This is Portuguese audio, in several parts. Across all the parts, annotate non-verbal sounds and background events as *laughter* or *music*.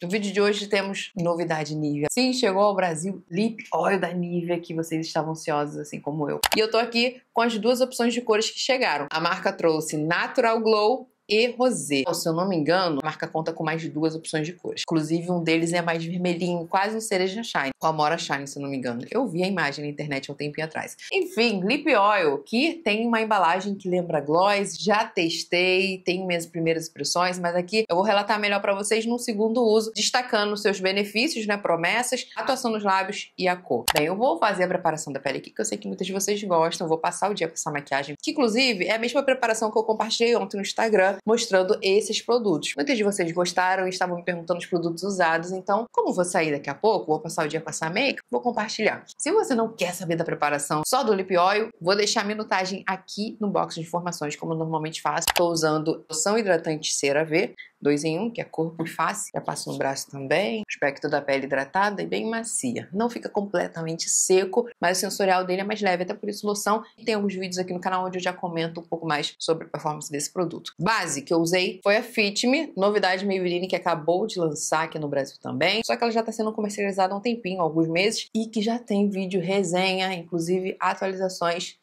No vídeo de hoje temos novidade Nivea. Sim, chegou ao Brasil Lip Oil da Nivea, que vocês estavam ansiosos assim como eu. E eu tô aqui com as duas opções de cores que chegaram. A marca trouxe Natural Glow e rosé. Então, se eu não me engano, a marca conta com mais de duas opções de cores. Inclusive, um deles é mais vermelhinho, quase um cereja shine, com a Mora Shine, se eu não me engano. Eu vi a imagem na internet há um tempinho atrás. Enfim, Lip Oil, que tem uma embalagem que lembra gloss, já testei, tenho minhas primeiras impressões, mas aqui eu vou relatar melhor para vocês no segundo uso, destacando seus benefícios, né, promessas, atuação nos lábios e a cor. Bem, eu vou fazer a preparação da pele aqui, que eu sei que muitas de vocês gostam, eu vou passar o dia com essa maquiagem, que inclusive é a mesma preparação que eu compartilhei ontem no Instagram, mostrando esses produtos. Muitos de vocês gostaram e estavam me perguntando os produtos usados, então, como vou sair daqui a pouco, vou passar o dia com essa make, vou compartilhar. Se você não quer saber da preparação só do lip oil, vou deixar a minutagem aqui no box de informações, como normalmente faço. Estou usando loção hidratante cera V, dois em um, que é corpo e face. Já passa no braço também. Aspecto da pele hidratada e bem macia. Não fica completamente seco, mas o sensorial dele é mais leve, até por isso loção. E tem alguns vídeos aqui no canal onde eu já comento um pouco mais sobre a performance desse produto. Base que eu usei foi a Fit Me, novidade Maybelline que acabou de lançar aqui no Brasil também. Só que ela já está sendo comercializada há um tempinho, alguns meses, e que já tem vídeo resenha, inclusive atualizações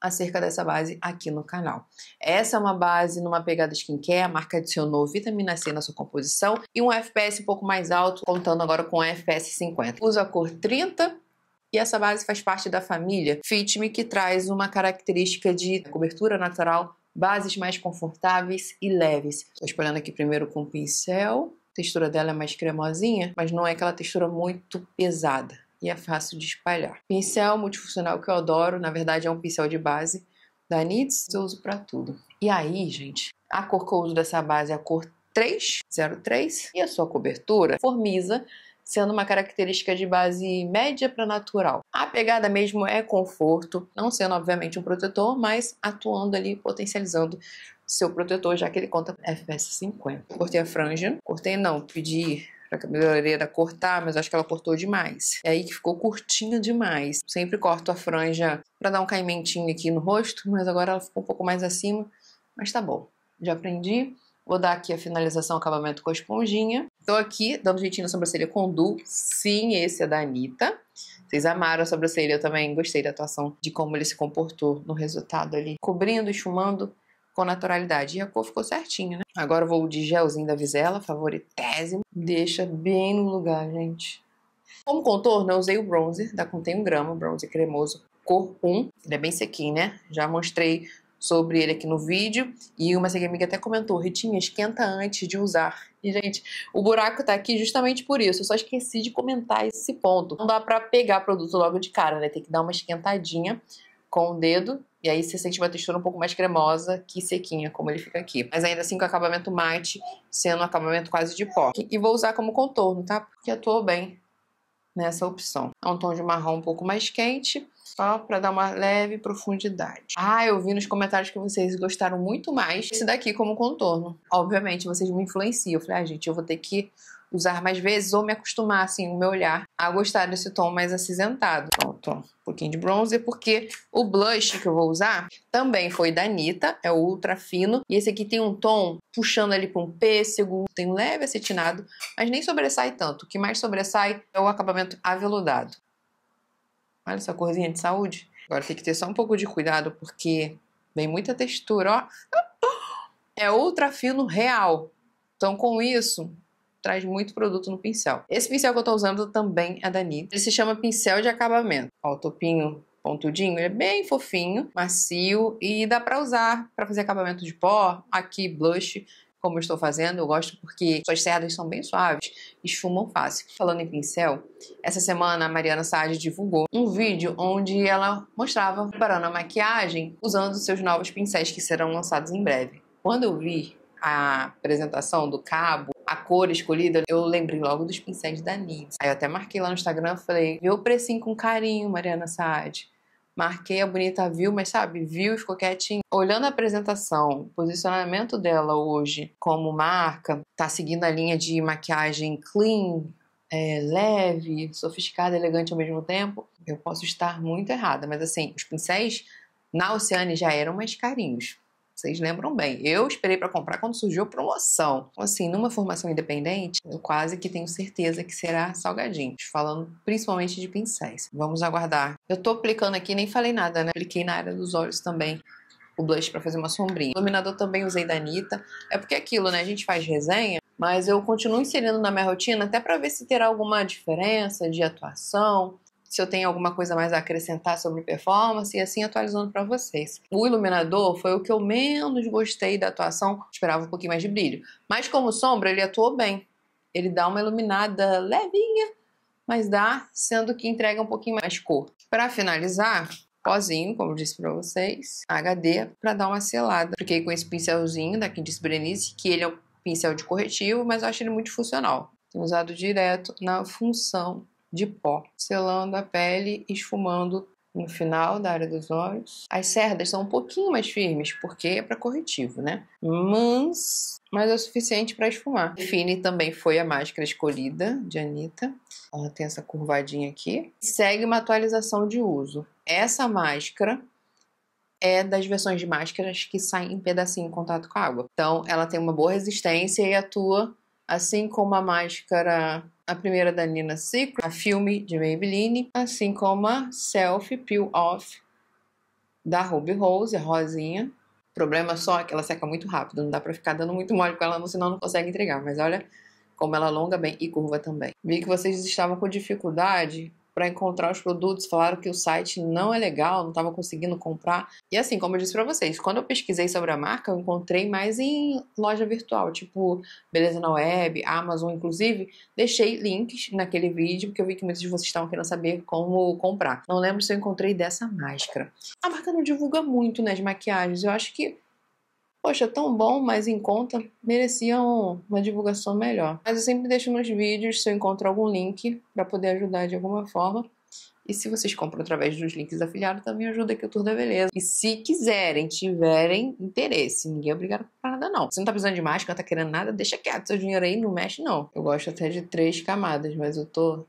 acerca dessa base aqui no canal. Essa é uma base numa pegada skincare, a marca adicionou vitamina C na sua composição e um FPS um pouco mais alto, contando agora com FPS 50. Usa a cor 30 e essa base faz parte da família Fit Me, que traz uma característica de cobertura natural, bases mais confortáveis e leves. Estou espalhando aqui primeiro com o pincel. A textura dela é mais cremosinha, mas não é aquela textura muito pesada e é fácil de espalhar. Pincel multifuncional que eu adoro, na verdade é um pincel de base da NITS, eu uso para tudo. E aí, gente, a cor que eu uso dessa base é a cor 303 e a sua cobertura formiza, sendo uma característica de base média para natural. A pegada mesmo é conforto, não sendo obviamente um protetor, mas atuando ali, potencializando seu protetor, já que ele conta FPS 50 Cortei a franja, cortei não, pedi ela cabeleireira cortar, mas acho que ela cortou demais. É aí que ficou curtinha demais. Sempre corto a franja para dar um caimentinho aqui no rosto, mas agora ela ficou um pouco mais acima. Mas tá bom, já aprendi. Vou dar aqui a finalização, acabamento com a esponjinha. Tô aqui dando um jeitinho na sobrancelha com Du. Sim, esse é da Anitta. Vocês amaram a sobrancelha, eu também gostei da atuação de como ele se comportou no resultado ali. Cobrindo, esfumando, com naturalidade. E a cor ficou certinha, né? Agora eu vou de gelzinho da Visela, favoritésimo. Deixa bem no lugar, gente. Como contorno, eu usei o bronzer da Contém 1 grama, bronzer cremoso cor 1. Ele é bem sequinho, né? Já mostrei sobre ele aqui no vídeo. E uma seguidora amiga até comentou, Ritinha, esquenta antes de usar. E, gente, o buraco tá aqui justamente por isso. Eu só esqueci de comentar esse ponto. Não dá pra pegar produto logo de cara, né? Tem que dar uma esquentadinha com o dedo e aí você sente uma textura um pouco mais cremosa que sequinha, como ele fica aqui. Mas ainda assim com acabamento mate, sendo um acabamento quase de pó. E vou usar como contorno, tá? Porque atuou bem nessa opção. É um tom de marrom um pouco mais quente, só para dar uma leve profundidade. Ah, eu vi nos comentários que vocês gostaram muito mais esse daqui como contorno. Obviamente, vocês me influenciam. Eu falei, ah, gente, eu vou ter que usar mais vezes ou me acostumar, assim, o meu olhar a gostar desse tom mais acinzentado. Pronto, um pouquinho de bronzer, porque o blush que eu vou usar também foi da Anitta, é o ultra fino, e esse aqui tem um tom puxando ali para um pêssego, tem um leve acetinado, mas nem sobressai tanto. O que mais sobressai é o acabamento aveludado. Olha essa corzinha de saúde. Agora tem que ter só um pouco de cuidado, porque vem muita textura, ó. É ultra fino real. Então, com isso, traz muito produto no pincel. Esse pincel que eu estou usando também é da NIT. Ele se chama pincel de acabamento. Ó, o topinho pontudinho, ele é bem fofinho, macio e dá para usar para fazer acabamento de pó, aqui blush, como eu estou fazendo, eu gosto porque suas cerdas são bem suaves, esfumam fácil. Falando em pincel, essa semana a Mariana Sage divulgou um vídeo onde ela mostrava preparando a maquiagem usando seus novos pincéis que serão lançados em breve. Quando eu vi, a apresentação do cabo, a cor escolhida, eu lembrei logo dos pincéis da Nids. Aí eu até marquei lá no Instagram, falei, viu o precinho com carinho, Mariana Saad. Marquei a bonita viu, mas sabe, viu ficou quietinho. Olhando a apresentação, posicionamento dela hoje como marca, tá seguindo a linha de maquiagem clean, é, leve, sofisticada, elegante ao mesmo tempo. Eu posso estar muito errada, mas assim, os pincéis na Oceane já eram mais carinhos. Vocês lembram bem. Eu esperei para comprar quando surgiu a promoção. Então, assim, numa formação independente, eu quase que tenho certeza que será salgadinho falando principalmente de pincéis. Vamos aguardar. Eu tô aplicando aqui, nem falei nada, né? Apliquei na área dos olhos também o blush para fazer uma sombrinha. O iluminador também usei da Anitta. É porque é aquilo, né? A gente faz resenha, mas eu continuo inserindo na minha rotina até para ver se terá alguma diferença de atuação, se eu tenho alguma coisa mais a acrescentar sobre performance e assim atualizando para vocês. O iluminador foi o que eu menos gostei da atuação, esperava um pouquinho mais de brilho. Mas como sombra, ele atuou bem. Ele dá uma iluminada levinha, mas dá, sendo que entrega um pouquinho mais cor. Para finalizar, pozinho, como disse para vocês, HD para dar uma selada. Fiquei com esse pincelzinho da Quintis Brenice, que ele é um pincel de corretivo, mas eu acho ele muito funcional. Tem usado direto na função de pó, selando a pele e esfumando no final da área dos olhos. As cerdas são um pouquinho mais firmes, porque é para corretivo, né? Mas, mas é o suficiente para esfumar. Fine também foi a máscara escolhida de Anitta. Ela tem essa curvadinha aqui. Segue uma atualização de uso. Essa máscara é das versões de máscaras que saem em pedacinho em contato com a água. Então, ela tem uma boa resistência e atua assim como a máscara, a primeira da Nina Ciclo, a filme de Maybelline, assim como a Selfie Peel Off da Ruby Rose, a rosinha. O problema só é que ela seca muito rápido, não dá pra ficar dando muito mole com ela, senão não consegue entregar. Mas olha como ela alonga bem e curva também. Vi que vocês estavam com dificuldade para encontrar os produtos, falaram que o site não é legal, não estava conseguindo comprar. E assim, como eu disse para vocês, quando eu pesquisei sobre a marca, eu encontrei mais em loja virtual, tipo Beleza na Web, Amazon, inclusive. Deixei links naquele vídeo, porque eu vi que muitos de vocês estavam querendo saber como comprar. Não lembro se eu encontrei dessa máscara. A marca não divulga muito, né, de maquiagens. Eu acho que poxa, tão bom, mas em conta, mereciam uma divulgação melhor. Mas eu sempre deixo nos vídeos se eu encontro algum link para poder ajudar de alguma forma. E se vocês compram através dos links afiliados, também ajuda aqui o Tour da Beleza. E se quiserem, tiverem interesse, ninguém é obrigado pra nada não. Se não tá precisando de máscara, não tá querendo nada, deixa quieto seu dinheiro aí, não mexe não. Eu gosto até de três camadas, mas eu tô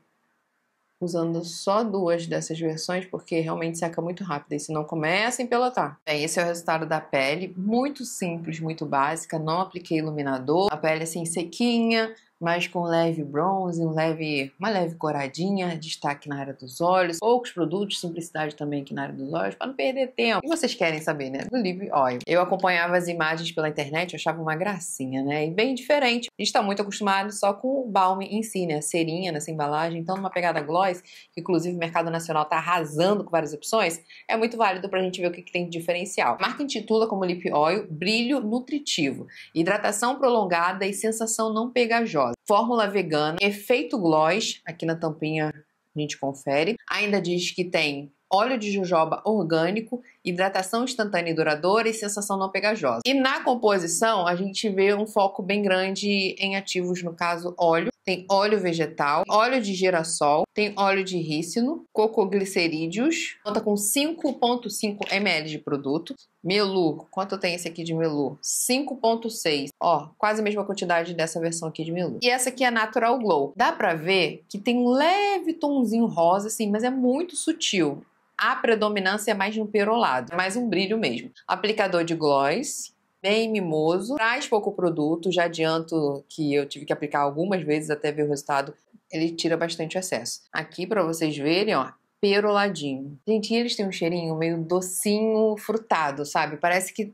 usando só duas dessas versões, porque realmente seca muito rápido. E se não começa a empelotar. Bem, esse é o resultado da pele. Muito simples, muito básica. Não apliquei iluminador. A pele assim, sequinha mas com leve bronze, um leve, uma leve coradinha, destaque na área dos olhos, poucos produtos, simplicidade também aqui na área dos olhos, para não perder tempo. E vocês querem saber, né? Do Live Oil. Eu acompanhava as imagens pela internet, eu achava uma gracinha, né? E bem diferente. A gente está muito acostumado só com o balme em si, né? A cerinha nessa embalagem, então numa pegada gloss, que inclusive o mercado nacional está arrasando com várias opções, é muito válido para a gente ver o que, que tem de diferencial. A marca intitula como Lip Oil Brilho Nutritivo, hidratação prolongada e sensação não pegajosa. Fórmula vegana, efeito gloss, aqui na tampinha a gente confere. Ainda diz que tem óleo de jojoba orgânico hidratação instantânea e duradoura e sensação não pegajosa. E na composição, a gente vê um foco bem grande em ativos, no caso óleo. Tem óleo vegetal, óleo de girassol, tem óleo de rícino, cocoglicerídeos, conta com 5,5 ml de produto. Melu, quanto tem esse aqui de Melu? 5,6. Ó, quase a mesma quantidade dessa versão aqui de Melu. E essa aqui é Natural Glow. Dá pra ver que tem um leve tonzinho rosa, assim, mas é muito sutil a predominância é mais no um perolado, mais um brilho mesmo. Aplicador de gloss, bem mimoso, traz pouco produto, já adianto que eu tive que aplicar algumas vezes até ver o resultado, ele tira bastante excesso. Aqui para vocês verem, ó, peroladinho. Gente, eles têm um cheirinho meio docinho, frutado, sabe? Parece que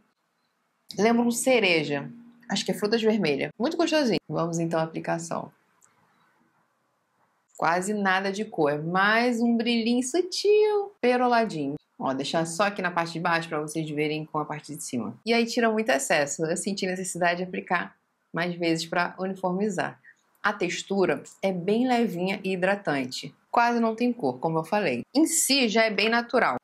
lembra um cereja. Acho que é frutas vermelhas. Muito gostosinho. Vamos então à aplicação quase nada de cor, mais um brilhinho sutil, peroladinho. Ó, deixar só aqui na parte de baixo para vocês verem com a parte de cima. E aí tira muito excesso. Eu senti necessidade de aplicar mais vezes para uniformizar. A textura é bem levinha e hidratante. Quase não tem cor, como eu falei. Em si já é bem natural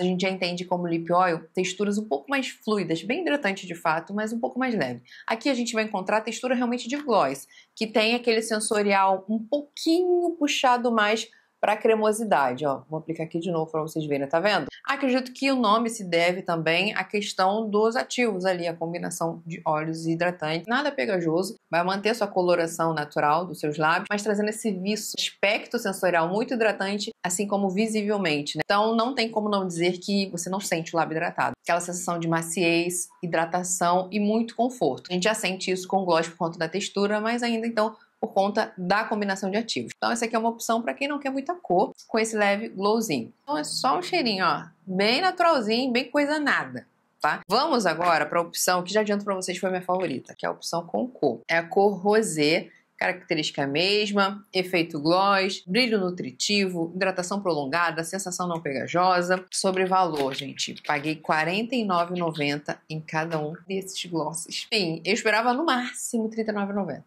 a gente já entende como lip oil, texturas um pouco mais fluidas, bem hidratante de fato, mas um pouco mais leve. Aqui a gente vai encontrar a textura realmente de gloss, que tem aquele sensorial um pouquinho puxado mais para cremosidade. Ó, vou aplicar aqui de novo para vocês verem, tá vendo? Acredito que o nome se deve também à questão dos ativos ali, a combinação de óleos e hidratantes. Nada pegajoso, vai manter sua coloração natural dos seus lábios, mas trazendo esse viço, aspecto sensorial muito hidratante, assim como visivelmente. Né? Então não tem como não dizer que você não sente o lábio hidratado. Aquela sensação de maciez, hidratação e muito conforto. A gente já sente isso com o gloss por conta da textura, mas ainda então por conta da combinação de ativos. Então essa aqui é uma opção para quem não quer muita cor, com esse leve glowzinho. Então é só um cheirinho, ó, bem naturalzinho, bem coisa nada. Tá? Vamos agora para a opção que já adianto para vocês foi minha favorita, que é a opção com cor. É a cor rosé, característica mesma, efeito gloss, brilho nutritivo, hidratação prolongada, sensação não pegajosa. Sobre valor, gente, paguei R$ 49,90 em cada um desses glosses. Enfim, eu esperava no máximo R$ 39,90.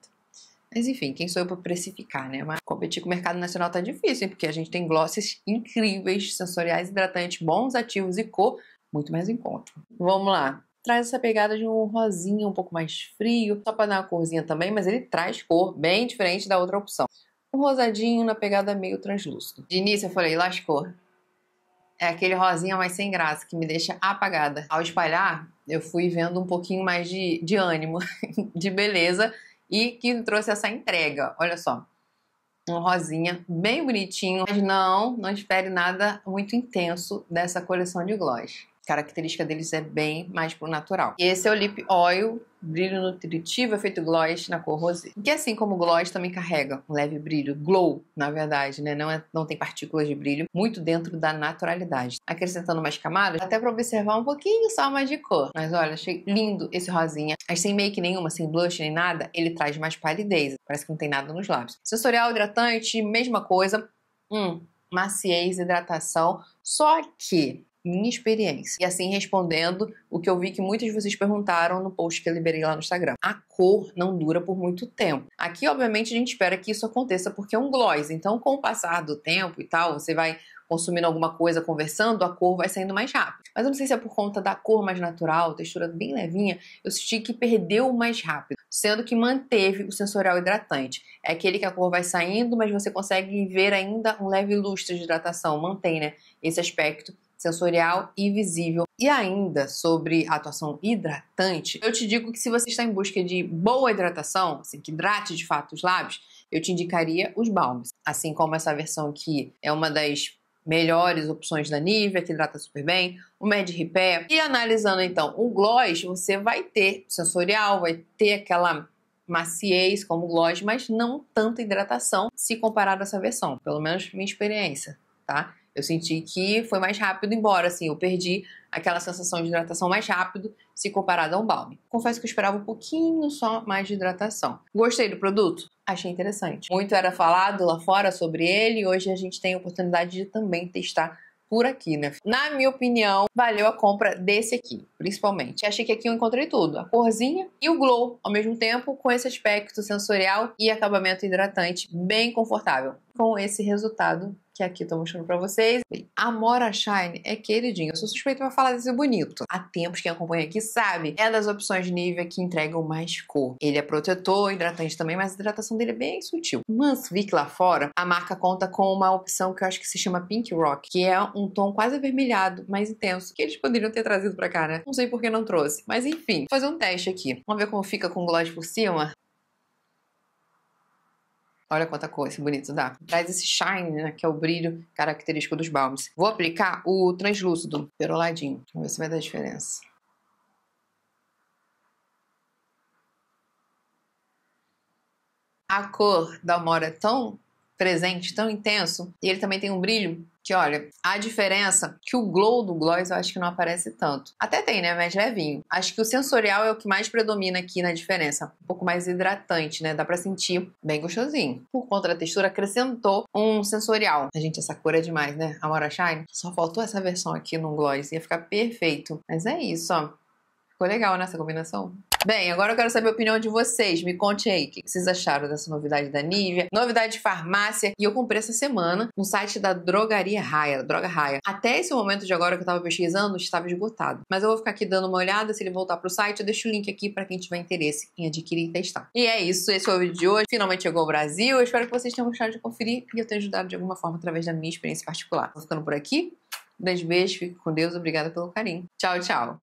Mas enfim, quem sou eu para precificar, né? Mas competir com o mercado nacional tá difícil, hein? porque a gente tem glosses incríveis, sensoriais, hidratantes, bons ativos e cor, muito mais em conta. Vamos lá. Traz essa pegada de um rosinha um pouco mais frio, só para dar uma corzinha também, mas ele traz cor bem diferente da outra opção. Um rosadinho na pegada meio translúcido. De início eu falei, lascou. É aquele rosinha mais sem graça, que me deixa apagada. Ao espalhar, eu fui vendo um pouquinho mais de, de ânimo, *laughs* de beleza e que trouxe essa entrega. Olha só. Um rosinha bem bonitinho, mas não, não espere nada muito intenso dessa coleção de gloss característica deles é bem mais pro natural. E esse é o Lip Oil, brilho nutritivo, efeito gloss na cor rosé. Que assim como o gloss também carrega um leve brilho, glow, na verdade, né? Não, é, não tem partículas de brilho, muito dentro da naturalidade. Acrescentando mais camadas, até para observar um pouquinho só mais de cor. Mas olha, achei lindo esse rosinha. Mas sem make nenhuma, sem blush nem nada, ele traz mais palidez. Parece que não tem nada nos lábios. Sensorial hidratante, mesma coisa. Hum, maciez, hidratação. Só que minha experiência. E assim respondendo o que eu vi que muitos de vocês perguntaram no post que eu liberei lá no Instagram. A cor não dura por muito tempo. Aqui, obviamente, a gente espera que isso aconteça porque é um gloss. Então, com o passar do tempo e tal, você vai consumindo alguma coisa, conversando, a cor vai saindo mais rápido. Mas eu não sei se é por conta da cor mais natural, textura bem levinha, eu senti que perdeu mais rápido, sendo que manteve o sensorial hidratante. É aquele que a cor vai saindo, mas você consegue ver ainda um leve lustre de hidratação, mantém, né, esse aspecto sensorial e visível. E ainda sobre atuação hidratante, eu te digo que se você está em busca de boa hidratação, assim, que hidrate de fato os lábios, eu te indicaria os balmes. Assim como essa versão que é uma das melhores opções da Nivea, que hidrata super bem, o Mad Repair. E analisando então o gloss, você vai ter sensorial, vai ter aquela maciez como gloss, mas não tanta hidratação se comparado a essa versão, pelo menos minha experiência, tá? Eu senti que foi mais rápido embora, assim, eu perdi aquela sensação de hidratação mais rápido se comparado a um balme. Confesso que eu esperava um pouquinho só mais de hidratação. Gostei do produto? Achei interessante. Muito era falado lá fora sobre ele e hoje a gente tem a oportunidade de também testar por aqui, né? Na minha opinião, valeu a compra desse aqui, principalmente. Achei que aqui eu encontrei tudo, a corzinha e o glow ao mesmo tempo, com esse aspecto sensorial e acabamento hidratante bem confortável. Com esse resultado que aqui estou mostrando para vocês. A Mora Shine é queridinha. Eu sou suspeita pra falar desse bonito. Há tempos quem acompanha aqui sabe. É das opções Nivea que entregam mais cor. Ele é protetor, hidratante também, mas a hidratação dele é bem sutil. Mas vi que lá fora, a marca conta com uma opção que eu acho que se chama Pink Rock, que é um tom quase avermelhado, mais intenso, que eles poderiam ter trazido para cá, né? Não sei por que não trouxe. Mas enfim, vou fazer um teste aqui. Vamos ver como fica com o gloss por cima? Olha quanta coisa bonita dá. Traz esse shine, né, que é o brilho característico dos balmes. Vou aplicar o translúcido peroladinho. Vamos ver se vai dar diferença. A cor da mora é tão presente, tão intenso, e ele também tem um brilho que olha, a diferença é que o glow do gloss eu acho que não aparece tanto. Até tem, né, mas levinho. Acho que o sensorial é o que mais predomina aqui na diferença, um pouco mais hidratante, né? Dá para sentir bem gostosinho. Por conta da textura acrescentou um sensorial. A gente essa cor é demais, né? Amora Shine. Só faltou essa versão aqui no gloss, ia ficar perfeito. Mas é isso, ó. Ficou legal nessa combinação? Bem, agora eu quero saber a opinião de vocês. Me conte aí o que vocês acharam dessa novidade da Nivea, novidade de farmácia. E eu comprei essa semana no site da Drogaria Raia, Droga Raia. Até esse momento de agora que eu tava pesquisando, estava esgotado. Mas eu vou ficar aqui dando uma olhada. Se ele voltar pro site, eu deixo o link aqui para quem tiver interesse em adquirir e testar. E é isso, esse foi o vídeo de hoje. Finalmente chegou ao Brasil. Eu espero que vocês tenham gostado de conferir e eu tenha ajudado de alguma forma através da minha experiência particular. Vou ficando por aqui. Um beijo, beijo, fique com Deus. Obrigada pelo carinho. Tchau, tchau.